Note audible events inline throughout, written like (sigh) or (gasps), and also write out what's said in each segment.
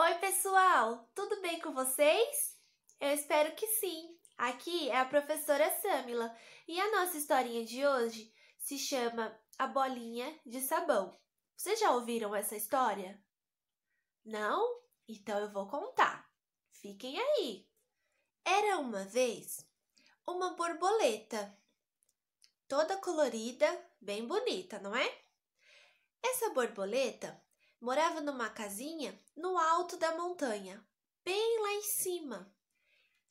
Oi, pessoal! Tudo bem com vocês? Eu espero que sim! Aqui é a professora Samila e a nossa historinha de hoje se chama A Bolinha de Sabão. Vocês já ouviram essa história? Não? Então eu vou contar. Fiquem aí! Era uma vez uma borboleta, toda colorida, bem bonita, não é? Essa borboleta morava numa casinha no alto da montanha, bem lá em cima.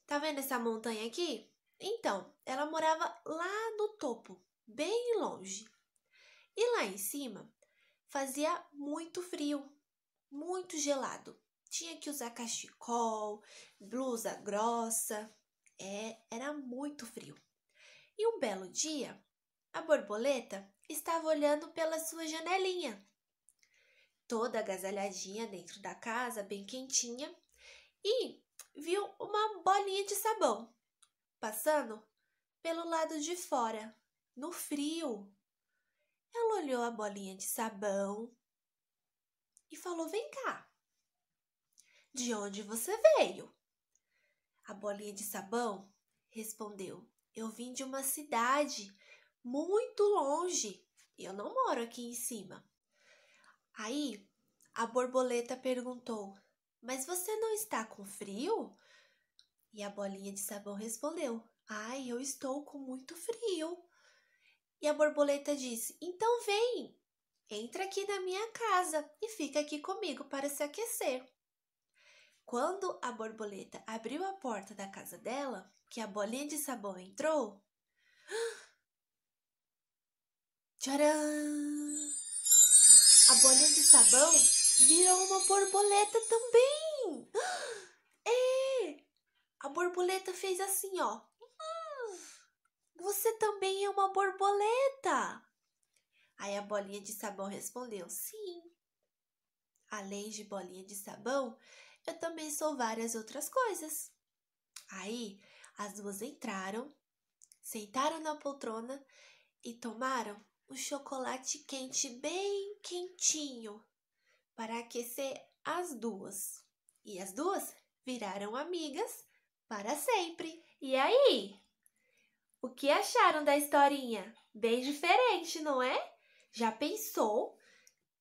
Tá vendo essa montanha aqui? Então, ela morava lá no topo, bem longe. E lá em cima fazia muito frio, muito gelado. Tinha que usar cachecol, blusa grossa. É, era muito frio. E um belo dia, a borboleta estava olhando pela sua janelinha toda agasalhadinha dentro da casa, bem quentinha, e viu uma bolinha de sabão passando pelo lado de fora, no frio. Ela olhou a bolinha de sabão e falou: Vem cá, de onde você veio? A bolinha de sabão respondeu: Eu vim de uma cidade muito longe e eu não moro aqui em cima. Aí a borboleta perguntou: Mas você não está com frio? E a bolinha de sabão respondeu: Ai, eu estou com muito frio. E a borboleta disse: Então vem, entra aqui na minha casa e fica aqui comigo para se aquecer. Quando a borboleta abriu a porta da casa dela, que a bolinha de sabão entrou. (gasps) Tcharam! a bolha de sabão virou uma borboleta também. (gasps) É! A borboleta fez assim, ó. Hum. Você também é uma borboleta. Aí a bolinha de sabão respondeu: Sim. Além de bolinha de sabão, eu também sou várias outras coisas. Aí as duas entraram, sentaram na poltrona e tomaram o chocolate quente bem quentinho para aquecer as duas. E as duas viraram amigas para sempre. E aí? O que acharam da historinha? Bem diferente, não é? Já pensou?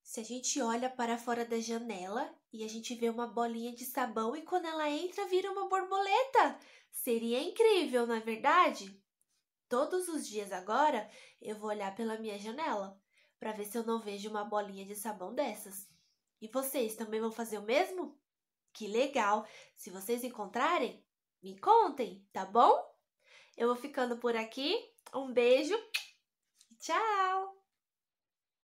Se a gente olha para fora da janela e a gente vê uma bolinha de sabão e quando ela entra vira uma borboleta. Seria incrível, não é verdade? Todos os dias agora eu vou olhar pela minha janela para ver se eu não vejo uma bolinha de sabão dessas. E vocês também vão fazer o mesmo? Que legal! Se vocês encontrarem, me contem, tá bom? Eu vou ficando por aqui. Um beijo. Tchau!